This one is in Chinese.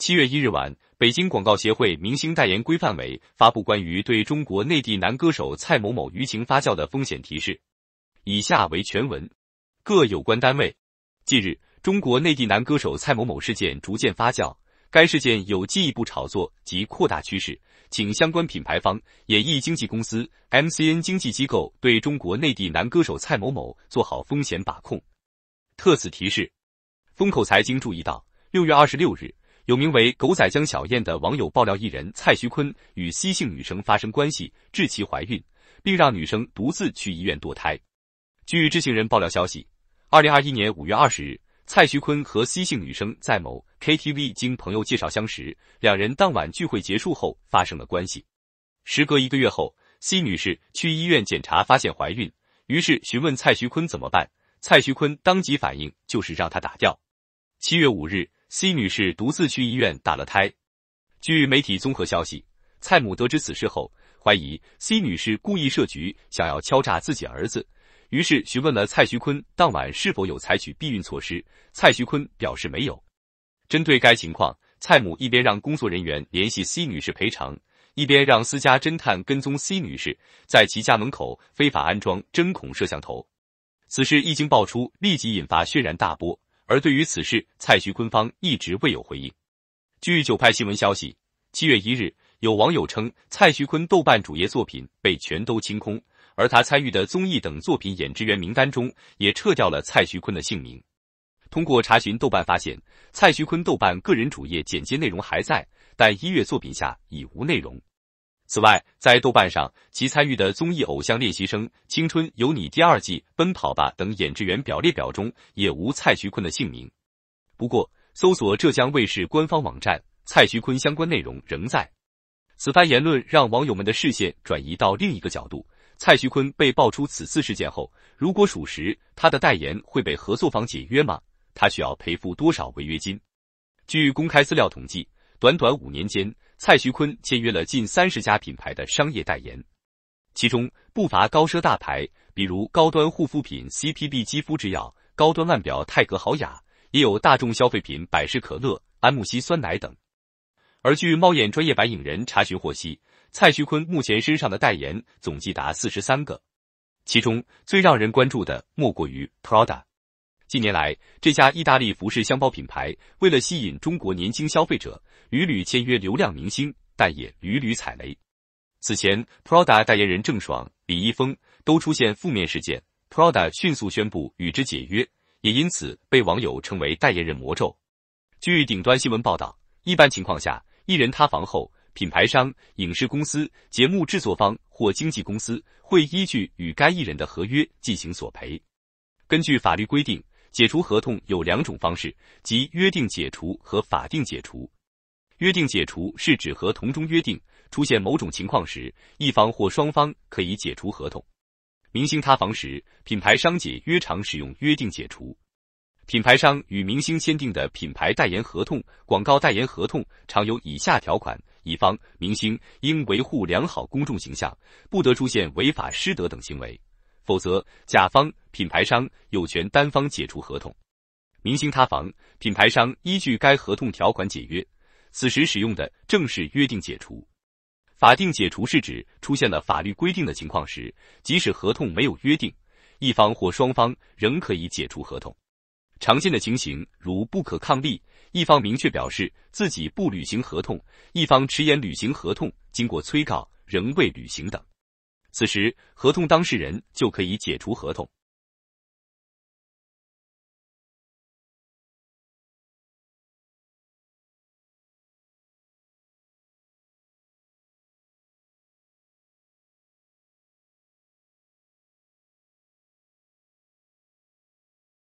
七月一日晚，北京广告协会明星代言规范委发布关于对中国内地男歌手蔡某某舆情发酵的风险提示。以下为全文。各有关单位，近日，中国内地男歌手蔡某某事件逐渐发酵，该事件有进一步炒作及扩大趋势，请相关品牌方、演艺经纪公司、MCN 经纪机构对中国内地男歌手蔡某某做好风险把控。特此提示。风口财经注意到，六月二十六日。有名为“狗仔江小燕”的网友爆料，艺人蔡徐坤与 C 姓女生发生关系，致其怀孕，并让女生独自去医院堕胎。据知情人爆料消息，二零二一年五月二十日，蔡徐坤和 C 姓女生在某 KTV 经朋友介绍相识，两人当晚聚会结束后发生了关系。时隔一个月后，C 女士去医院检查发现怀孕，于是询问蔡徐坤怎么办，蔡徐坤当即反应就是让她打掉。七月五日。C 女士独自去医院打了胎。据媒体综合消息，蔡母得知此事后，怀疑 C 女士故意设局，想要敲诈自己儿子，于是询问了蔡徐坤当晚是否有采取避孕措施。蔡徐坤表示没有。针对该情况，蔡母一边让工作人员联系 C 女士赔偿，一边让私家侦探跟踪 C 女士，在其家门口非法安装针孔摄像头。此事一经爆出，立即引发轩然大波。而对于此事，蔡徐坤方一直未有回应。据九派新闻消息，七月一日，有网友称蔡徐坤豆瓣主页作品被全都清空，而他参与的综艺等作品演职员名单中也撤掉了蔡徐坤的姓名。通过查询豆瓣发现，蔡徐坤豆瓣个人主页简介内容还在，但音乐作品下已无内容。此外，在豆瓣上，其参与的综艺《偶像练习生》《青春有你》第二季《奔跑吧》等演职员表列表中，也无蔡徐坤的姓名。不过，搜索浙江卫视官方网站，蔡徐坤相关内容仍在。此番言论让网友们的视线转移到另一个角度：蔡徐坤被爆出此次事件后，如果属实，他的代言会被合作方解约吗？他需要赔付多少违约金？据公开资料统计，短短五年间。蔡徐坤签约了近三十家品牌的商业代言，其中不乏高奢大牌，比如高端护肤品 CPB 肌肤之钥、高端腕表泰格豪雅，也有大众消费品百事可乐、安慕希酸奶等。而据猫眼专业白影人查询获悉，蔡徐坤目前身上的代言总计达四十三个，其中最让人关注的莫过于 Prada。近年来，这家意大利服饰箱包品牌为了吸引中国年轻消费者。屡屡签约流量明星，但也屡屡踩雷。此前，Prada 代言人郑爽、李易峰都出现负面事件，Prada 迅速宣布与之解约，也因此被网友称为“代言人魔咒”。据顶端新闻报道，一般情况下，艺人塌房后，品牌商、影视公司、节目制作方或经纪公司会依据与该艺人的合约进行索赔。根据法律规定，解除合同有两种方式，即约定解除和法定解除。约定解除是指合同中约定出现某种情况时，一方或双方可以解除合同。明星塌房时，品牌商解约常使用约定解除。品牌商与明星签订的品牌代言合同、广告代言合同常有以下条款：乙方明星应维护良好公众形象，不得出现违法失德等行为，否则甲方品牌商有权单方解除合同。明星塌房，品牌商依据该合同条款解约。此时使用的正是约定解除。法定解除是指出现了法律规定的情况时，即使合同没有约定，一方或双方仍可以解除合同。常见的情形如不可抗力，一方明确表示自己不履行合同，一方迟延履行合同，经过催告仍未履行等，此时合同当事人就可以解除合同。